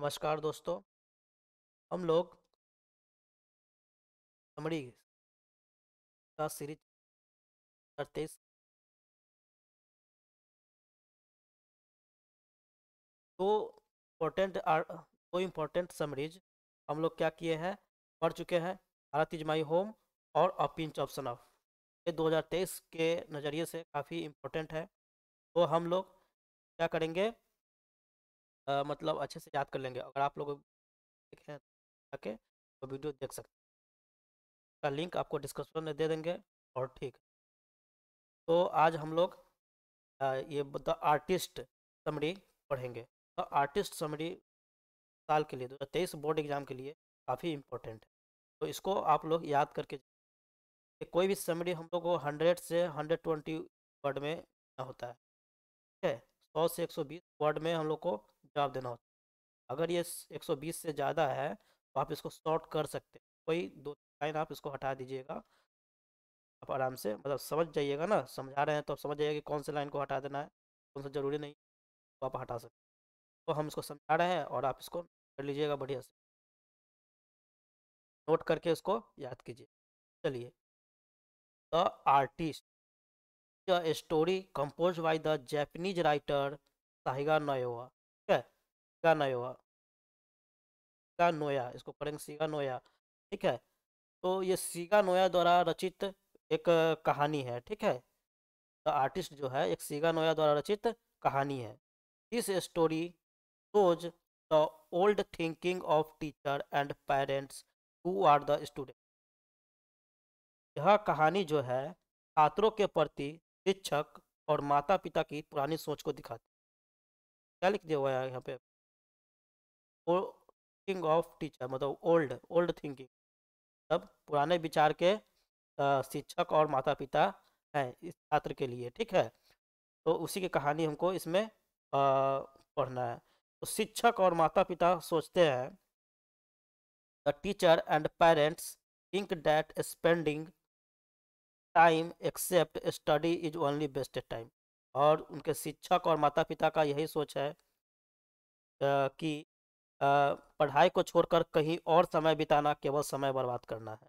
नमस्कार दोस्तों हम लोग समरी का सीरीज अड़तीस दो इम्पोर्टेंट दो इम्पोर्टेंट समरीज हम लोग क्या किए हैं पढ़ चुके हैं भारत इज माई होम और अ पिंच ऑप्शन ऑफ ये 2023 के नज़रिए से काफ़ी इम्पोर्टेंट है तो हम लोग क्या करेंगे मतलब अच्छे से याद कर लेंगे अगर आप लोग देखें आके तो वीडियो देख सकते हैं लिंक आपको डिस्क्रिप्शन में दे देंगे और ठीक तो आज हम लोग ये द आर्टिस्ट समरी पढ़ेंगे द आर्टिस्ट समरी साल के लिए दो तेईस बोर्ड एग्ज़ाम के लिए काफ़ी इम्पोर्टेंट है तो इसको आप लोग याद करके कोई भी समरी हम लोग को हंड्रेड से हंड्रेड ट्वेंटी वर्ड में होता है ठीक है सौ से एक सौ बीस वर्ड में हम लोग को जवाब देना होता है अगर ये एक सौ बीस से ज़्यादा है तो आप इसको शॉर्ट कर सकते हैं कोई दो लाइन आप इसको हटा दीजिएगा आप आराम से मतलब समझ जाइएगा ना समझा रहे हैं तो आप समझ जाइएगा कि कौन से लाइन को हटा देना है कौन सा ज़रूरी नहीं तो आप हटा सकते तो हम इसको समझा रहे हैं और आप इसको कर लीजिएगा बढ़िया से नोट करके उसको याद कीजिए चलिए the artist a story compose by the Japanese writer Shiga Noya. ठीक है सिगा नोया सिगा नोया इसको करेंगे सीगा नोया ठीक है तो ये सीगा नोया द्वारा रचित एक कहानी है ठीक है द आर्टिस्ट जो है एक सीगा नोया द्वारा रचित कहानी है this story shows the old thinking of teacher and parents who are the student यह कहानी जो है छात्रों के प्रति शिक्षक और माता पिता की पुरानी सोच को दिखाती क्या लिख दिया हुआ है यहाँ पे थिंकिंग ऑफ टीचर मतलब ओल्ड ओल्ड थिंकिंग मतलब पुराने विचार के शिक्षक और माता पिता हैं इस छात्र के लिए ठीक है तो उसी की कहानी हमको इसमें पढ़ना है तो शिक्षक और माता पिता सोचते हैं the teacher and parents think that spending time except study is only wasted time और उनके शिक्षक और माता पिता का यही सोच है कि पढ़ाई को छोड़कर कहीं और समय बिताना केवल समय बर्बाद करना है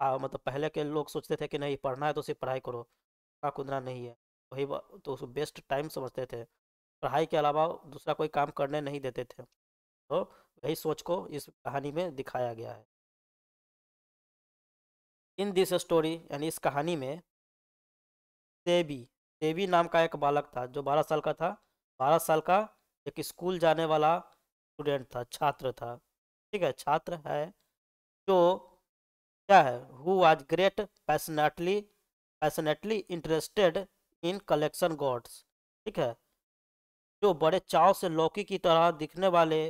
आ, मतलब पहले के लोग सोचते थे कि नहीं पढ़ना है तो सिर्फ पढ़ाई करो का कूदना नहीं है वही तो उस बेस्ट टाइम समझते थे पढ़ाई के अलावा दूसरा कोई काम करने नहीं देते थे तो यही सोच को इस कहानी में दिखाया गया है इन दिस स्टोरी यानी इस कहानी में सेबी सेबी नाम का एक बालक था जो बारह साल का था बारह साल का एक स्कूल जाने वाला स्टूडेंट था छात्र था ठीक है छात्र है जो क्या है हु आज great passionately passionately interested in collection gourds ठीक है जो बड़े चाव से लौकी की तरह दिखने वाले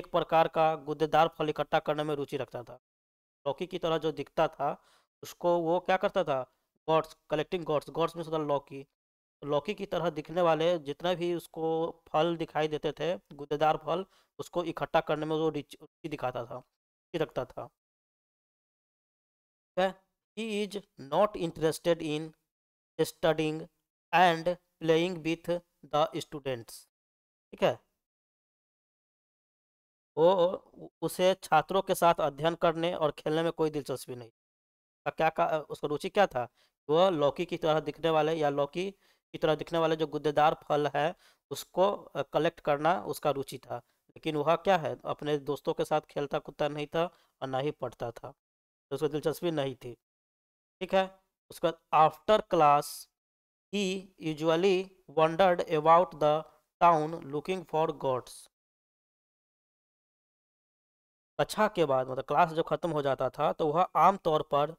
एक प्रकार का गुद्देदार फल इकट्ठा करने में रुचि रखता था लौकी की तरह जो दिखता था उसको वो क्या करता था गॉड्स कलेक्टिंग गॉड्स गॉड्स में सुधा लौकी लौकी की तरह दिखने वाले जितने भी उसको फल दिखाई देते थे गुदेदार फल उसको इकट्ठा करने में वो रुचि दिखाता था रखता था he is not interested in studying and playing with the students ठीक है वो उसे छात्रों के साथ अध्ययन करने और खेलने में कोई दिलचस्पी नहीं क्या का उसका रुचि क्या था वह लौकी की तरह दिखने वाले या लौकी की तरह दिखने वाले जो गुद्देदार फल है उसको कलेक्ट करना उसका रुचि था लेकिन वह क्या है अपने दोस्तों के साथ खेलता कूदता नहीं था और ना ही पढ़ता था तो उसको दिलचस्पी नहीं थी ठीक है उसके after class he usually wandered about the town looking for gourds कक्षा के बाद मतलब क्लास जब ख़त्म हो जाता था तो वह आमतौर पर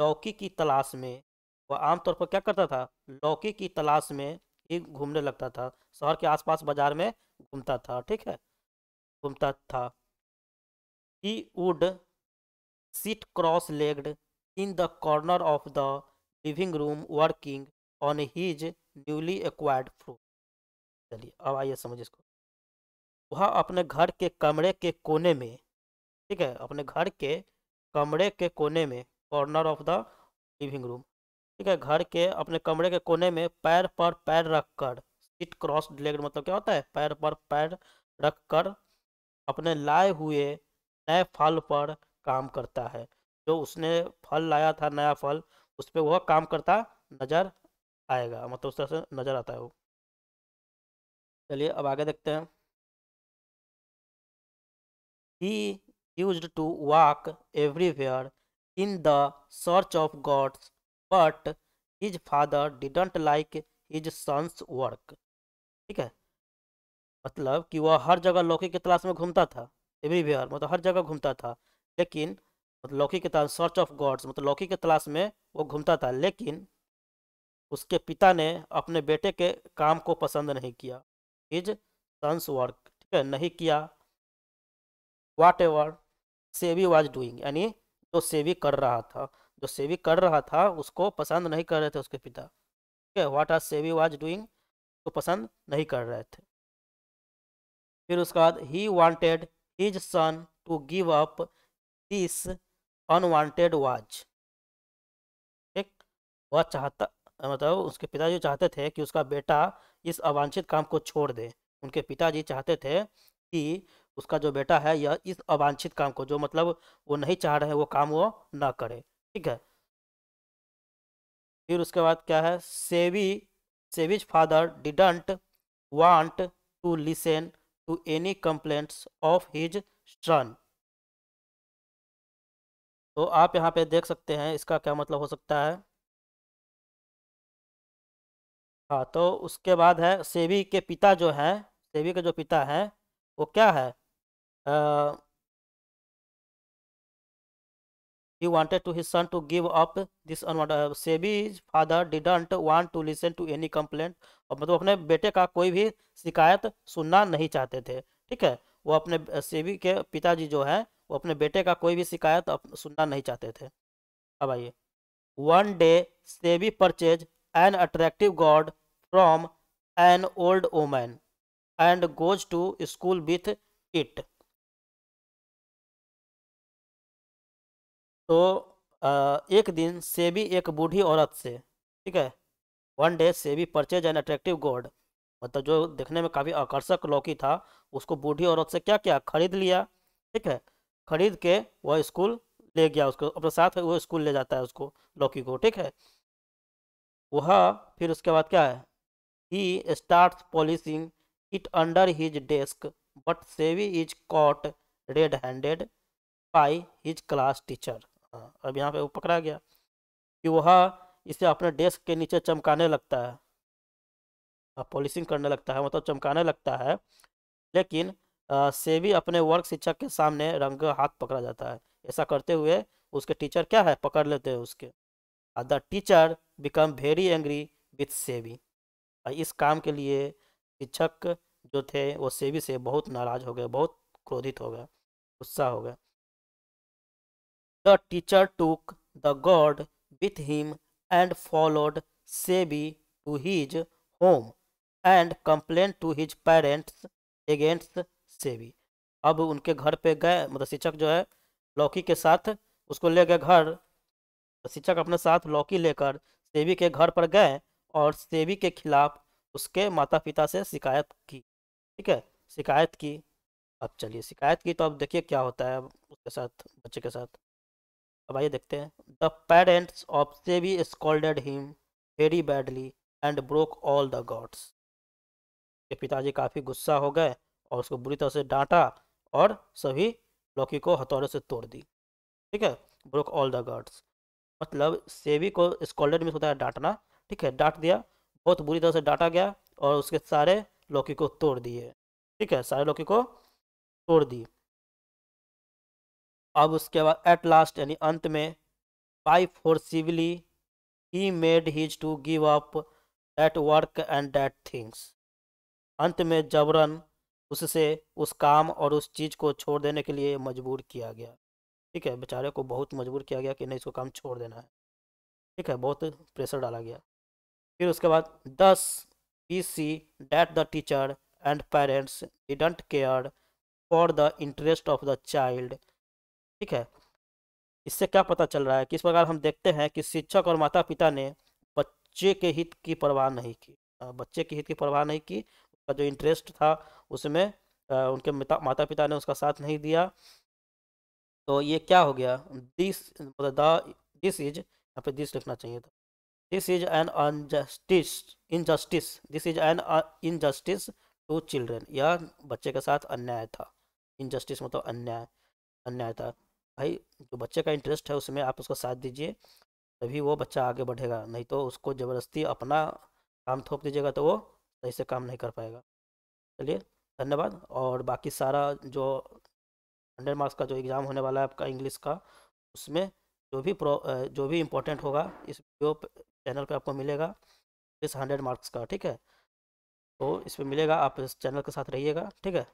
लौकी की तलाश में वह आमतौर पर क्या करता था लौकी की तलाश में ही घूमने लगता था शहर के आसपास बाजार में घूमता था ठीक है घूमता था he would sit cross legged in the corner of the living room working on his newly acquired fruit चलिए अब आइए समझ इसको वह अपने घर के कमरे के कोने में ठीक है अपने घर के कमरे के कोने में corner of the living room ठीक है घर के अपने कमरे के कोने में पैर पर पैर रखकर सिट क्रॉस लेग मतलब क्या होता है पैर पर पैर रखकर अपने लाए हुए नए फल पर काम करता है जो उसने फल लाया था नया फल उस पर वह काम करता नज़र आएगा मतलब उस तरह से नज़र आता है वो चलिए अब आगे देखते हैं ही used to walk everywhere in the search of gods, but his father didn't like his son's work. ठीक है मतलब कि वह हर जगह लौकी की तलाश में घूमता था एवरीवेयर मतलब हर जगह घूमता था लेकिन मतलब लौकी के तलाश सर्च ऑफ गॉड्स मतलब लौकी के तलाश में वो घूमता था लेकिन उसके पिता ने अपने बेटे के काम को पसंद नहीं किया हिज सन्स वर्क ठीक है नहीं किया whatever Seibei was doing यानी जो सेवी कर रहा था जो सेवी कर रहा था उसको पसंद नहीं कर रहे थे उसके पिता ठीक है what are Seibei was doing तो पसंद नहीं कर रहे थे फिर उसके बाद he wanted his son to give up this unwanted was ठीक वह चाहता मतलब उसके पिताजी चाहते थे कि उसका बेटा इस अवांछित काम को छोड़ दे उनके पिताजी चाहते थे कि उसका जो बेटा है यह इस अवांछित काम को जो मतलब वो नहीं चाह रहे हैं वो काम वो ना करे ठीक है फिर उसके बाद क्या है सेवी सेविज father didn't want to listen to any complaints of his son तो आप यहाँ पे देख सकते हैं इसका क्या मतलब हो सकता है हाँ तो उसके बाद है सेवी के पिता जो हैं सेवी के जो पिता हैं वो क्या है uh, he wanted to his son to give up this unwanted uh, Seibei father didn't want to listen to any complaint और मतलब अपने बेटे का कोई भी शिकायत सुनना नहीं चाहते थे ठीक है वो अपने सेबी के पिताजी जो है वो अपने बेटे का कोई भी शिकायत सुनना नहीं चाहते थे अब आइए one day Seibei purchase an attractive gourd from an old woman and goes to school with it तो आ, एक दिन सेबी एक बूढ़ी औरत से ठीक है one day Seibei purchase an attractive gourd मतलब जो देखने में काफ़ी आकर्षक लौकी था उसको बूढ़ी औरत से क्या किया खरीद लिया ठीक है खरीद के वह स्कूल ले गया उसको अपने साथ वो स्कूल ले जाता है उसको लौकी को ठीक है वह फिर उसके बाद क्या है he start polishing it under his desk but Seibei is caught red handed by his class teacher हाँ, अब यहाँ पे वो पकड़ा गया कि वह हाँ, इसे अपने डेस्क के नीचे चमकाने लगता है पॉलिशिंग करने लगता है मतलब चमकाने लगता है लेकिन सेवी अपने वर्क शिक्षक के सामने रंग हाथ पकड़ा जाता है ऐसा करते हुए उसके टीचर क्या है पकड़ लेते हैं उसके the teacher become very angry with Seibei इस काम के लिए शिक्षक जो थे वो सेवी से बहुत नाराज हो गए बहुत क्रोधित हो गए गुस्सा हो गए The teacher took the gourd with him and followed Sebi to his home and complained to his parents against Sebi. अब उनके घर पे गए मतलब शिक्षक जो है लौकी के साथ उसको ले गए घर शिक्षक अपने साथ लौकी लेकर सेवी के घर पर गए और सेवी के खिलाफ उसके माता पिता से शिकायत की ठीक है शिकायत की अब चलिए शिकायत की तो अब देखिए क्या होता है अब उसके साथ बच्चे के साथ अब आइए देखते हैं the parents of Seibei scolded him very badly and broke all the gourds के पिताजी काफ़ी गुस्सा हो गए और उसको बुरी तरह से डांटा और सभी लौकी को हथौड़े से तोड़ दी ठीक है ब्रोक ऑल द गॉड्स मतलब सेवी को स्कॉल्डेड में होता है डांटना ठीक है डांट दिया बहुत बुरी तरह से डांटा गया और उसके सारे लौकी को तोड़ दिए ठीक है सारे लौकी को तोड़ दी अब उसके बाद एट लास्ट यानी अंत में by forcibly he made his to give up that work and that things अंत में जबरन उससे उस काम और उस चीज़ को छोड़ देने के लिए मजबूर किया गया ठीक है बेचारे को बहुत मजबूर किया गया कि नहीं इसको काम छोड़ देना है ठीक है बहुत प्रेशर डाला गया फिर उसके बाद thus we see that the teacher and parents didn't care for the interest of the child ठीक है इससे क्या पता चल रहा है किस प्रकार हम देखते हैं कि शिक्षक और माता पिता ने बच्चे के हित की परवाह नहीं की बच्चे के हित की परवाह नहीं की उसका जो इंटरेस्ट था उसमें उनके माता पिता ने उसका साथ नहीं दिया तो ये क्या हो गया दिस मतलब द दिस इज यहाँ पे दिस लिखना चाहिए था this is an unjustice injustice this is an injustice to children यह बच्चे के साथ अन्याय था इनजस्टिस मतलब अन्याय अन्याय था भाई जो बच्चे का इंटरेस्ट है उसमें आप उसका साथ दीजिए तभी वो बच्चा आगे बढ़ेगा नहीं तो उसको ज़बरदस्ती अपना काम थोप दीजिएगा तो वो सही से काम नहीं कर पाएगा चलिए धन्यवाद और बाकी सारा जो हंड्रेड मार्क्स का जो एग्ज़ाम होने वाला है आपका इंग्लिश का उसमें जो भी प्रो जो भी इम्पोर्टेंट होगा इस वीडियो चैनल पे आपको मिलेगा इस हंड्रेड मार्क्स का ठीक है तो इस पर मिलेगा आप इस चैनल के साथ रहिएगा ठीक है